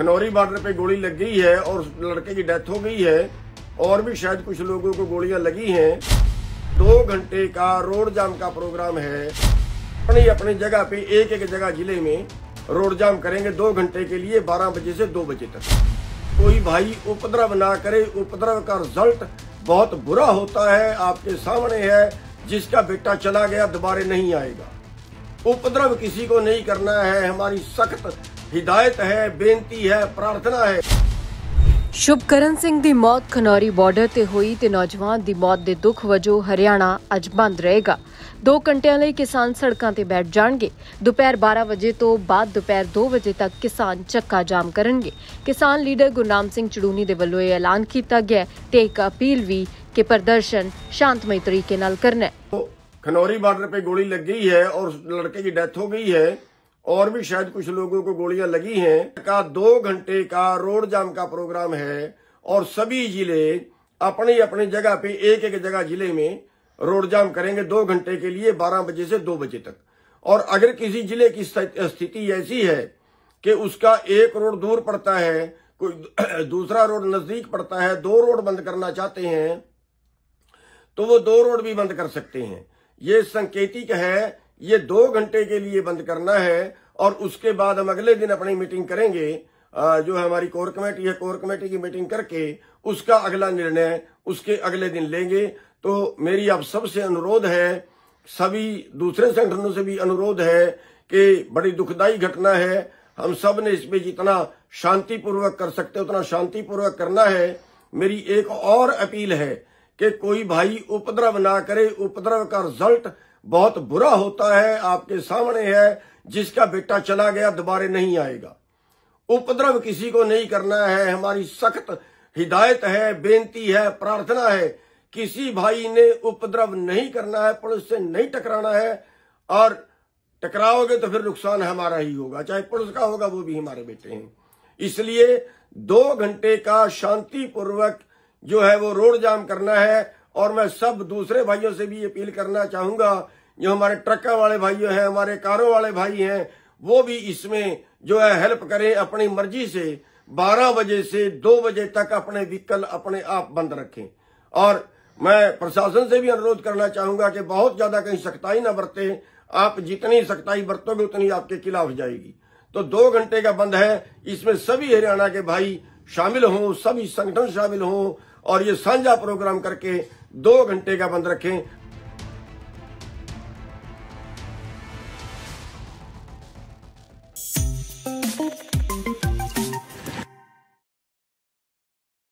Khanauri border पे गोली लग गई है और उस लड़के की डेथ हो गई है और भी शायद कुछ लोगों को गोलियां लगी हैं दो घंटे का रोड जाम का प्रोग्राम है अपनी अपनी जगह पे एक एक जगह जिले में रोड जाम करेंगे दो घंटे के लिए बारह बजे से दो बजे तक कोई भाई उपद्रव ना करे उपद्रव का रिजल्ट बहुत बुरा होता है आपके सामने है जिसका बेटा चला गया दोबारे नहीं आएगा उपद्रव किसी को नहीं करना है हमारी सख्त ਹਿਦਾਇਤ ਹੈ ਬੇਨਤੀ ਹੈ ਪ੍ਰਾਰਥਨਾ ਹੈ ਸ਼ੁਭਕਰਨ ਸਿੰਘ ਦੀ ਮੌਤ ਖਨੌਰੀ ਬਾਰਡਰ ਤੇ ਹੋਈ ਤੇ ਨੌਜਵਾਨ ਦੀ ਮੌਤ ਦੇ ਦੁੱਖ ਵਜੋਂ ਹਰਿਆਣਾ ਅੱਜ ਬੰਦ ਰਹੇਗਾ 2 ਘੰਟਿਆਂ ਲਈ ਕਿਸਾਨ ਸੜਕਾਂ ਤੇ ਬੈਠ ਜਾਣਗੇ ਦੁਪਹਿਰ 12 ਵਜੇ ਤੋਂ ਬਾਅਦ ਦੁਪਹਿਰ 2 ਵਜੇ ਤੱਕ ਕਿਸਾਨ ਚੱਕਾ ਜਾਮ ਕਰਨਗੇ ਕਿਸਾਨ ਲੀਡਰ ਗੁਰਨਾਮ ਸਿੰਘ ਚੜੂਨੀ ਦੇ ਵੱਲੋਂ ਇਹ ਐਲਾਨ ਕੀਤਾ ਗਿਆ ਤੇ ਇੱਕ ਅਪੀਲ ਵੀ ਕਿ ਪ੍ਰਦਰਸ਼ਨ ਸ਼ਾਂਤਮਈ ਤਰੀਕੇ ਨਾਲ ਕਰਨਾ ਹੈ ਖਨੌਰੀ ਬਾਰਡਰ ਤੇ ਗੋਲੀ ਲੱਗੀ ਹੈ ਔਰ ਲੜਕੇ ਦੀ ਡੈਥ ਹੋ ਗਈ ਹੈ और भी शायद कुछ लोगों को गोलियां लगी हैं का दो घंटे का रोड जाम का प्रोग्राम है और सभी जिले अपनी अपनी जगह पे एक एक जगह जिले में रोड जाम करेंगे दो घंटे के लिए बारह बजे से दो बजे तक और अगर किसी जिले की स्थिति ऐसी है कि उसका एक रोड दूर पड़ता है कोई दूसरा रोड नजदीक पड़ता है दो रोड बंद करना चाहते हैं तो वो दो रोड भी बंद कर सकते हैं ये संकेतिक है ये दो घंटे के लिए बंद करना है और उसके बाद हम अगले दिन अपनी मीटिंग करेंगे जो है हमारी कोर कमेटी है कोर कमेटी की मीटिंग करके उसका अगला निर्णय उसके अगले दिन लेंगे तो मेरी आप सबसे अनुरोध है सभी दूसरे संगठनों से भी अनुरोध है कि बड़ी दुखदाई घटना है हम सब ने इसमें जितना शांतिपूर्वक कर सकते उतना शांतिपूर्वक करना है मेरी एक और अपील है कि कोई भाई उपद्रव ना करे उपद्रव का रिजल्ट बहुत बुरा होता है आपके सामने है जिसका बेटा चला गया दोबारे नहीं आएगा उपद्रव किसी को नहीं करना है हमारी सख्त हिदायत है बेनती है प्रार्थना है किसी भाई ने उपद्रव नहीं करना है पुलिस से नहीं टकराना है और टकराओगे तो फिर नुकसान हमारा ही होगा चाहे पुलिस का होगा वो भी हमारे बेटे हैं इसलिए दो घंटे का शांतिपूर्वक जो है वो रोड जाम करना है और मैं सब दूसरे भाइयों से भी अपील करना चाहूंगा जो हमारे ट्रक वाले भाई हैं हमारे कारों वाले भाई हैं वो भी इसमें जो है हेल्प करें अपनी मर्जी से 12 बजे से 2 बजे तक अपने व्हीकल अपने आप बंद रखें और मैं प्रशासन से भी अनुरोध करना चाहूंगा कि बहुत ज्यादा कहीं सख्ताई ना बरते आप जितनी सख्ताई बरतोगे उतनी आपके खिलाफ जाएगी तो दो घंटे का बंद है इसमें सभी हरियाणा के भाई शामिल हों सभी संगठन शामिल हों और ये साझा प्रोग्राम करके दो घंटे का बंद रखें